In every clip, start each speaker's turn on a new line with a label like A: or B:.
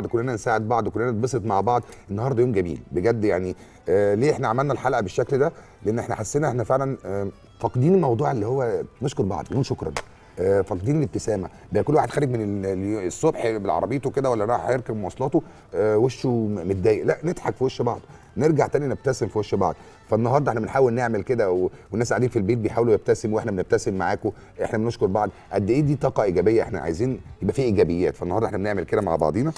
A: بعض كلنا نساعد بعض كلنا نتبسط مع بعض النهارده يوم جميل بجد يعني آه ليه احنا عملنا الحلقه بالشكل ده لان احنا حسينا احنا فعلا آه فاقدين الموضوع اللي هو نشكر بعض نقول شكرا آه فاقدين الابتسامه ده كل واحد خارج من الصبح بالعربيته كده ولا رايح هيركب مواصلاته آه وشه متضايق لا نضحك في وش بعض نرجع تاني نبتسم في وش بعض فالنهارده احنا بنحاول نعمل كده والناس قاعدين في البيت بيحاولوا يبتسموا واحنا بنبتسم معاكم احنا بنشكر بعض قد ايه دي طاقه ايجابيه احنا عايزين يبقى في ايجابيات فالنهارده احنا بنعمل كده مع بعضينا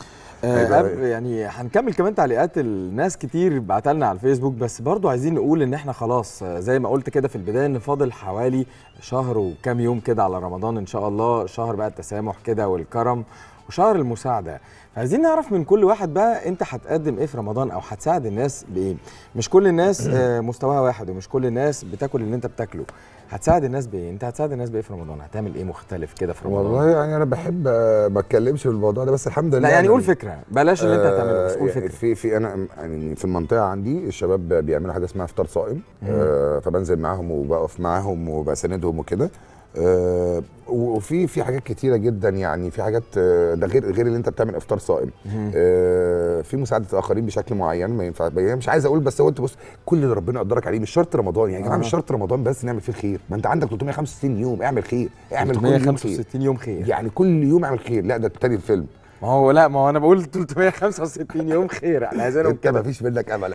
B: أه يعني هنكمل كمان تعليقات الناس كتير بعتلنا على الفيسبوك بس برضو عايزين نقول ان احنا خلاص آه، زي ما قلت كده في البدايه ان فاضل حوالي شهر وكام يوم كده على رمضان ان شاء الله شهر بقى التسامح كده والكرم وشهر المساعده فعايزين نعرف من كل واحد بقى انت هتقدم ايه في رمضان او هتساعد الناس بايه مش كل الناس آه، مستواها واحد ومش كل الناس بتاكل اللي انت بتاكله هتساعد الناس بايه انت هتساعد الناس بايه في رمضان هتعمل ايه مختلف كده في رمضان والله
A: يعني انا بحب آه، ما اتكلمش في الموضوع ده بس الحمد لله لا يعني, يعني قول فكره
B: بلاش اللي انت آه، هتعمله بس قول يعني فكره
A: في في انا يعني في المنطقه عندي الشباب بيعملوا حاجه اسمها افطار صائم فبنزل معاهم وبقف معاهم وبساندهم وكده وفي في حاجات كتيره جدا يعني في حاجات آه، ده غير غير اللي انت بتعمل افطار صائم آه في مساعده الاخرين بشكل معين ما ينفع مش عايز اقول بس هو انت بص كل اللي ربنا قدرك عليه مش شرط رمضان يعني يا جماعه مش شرط رمضان بس نعمل فيه خير ما انت عندك 365 يوم اعمل خير اعمل كل يوم خير 365 يوم خير يعني كل يوم اعمل خير لا ده تاني الفيلم ما هو لا ما هو انا بقول 365 يوم خير احنا عايزين انت مفيش منك امل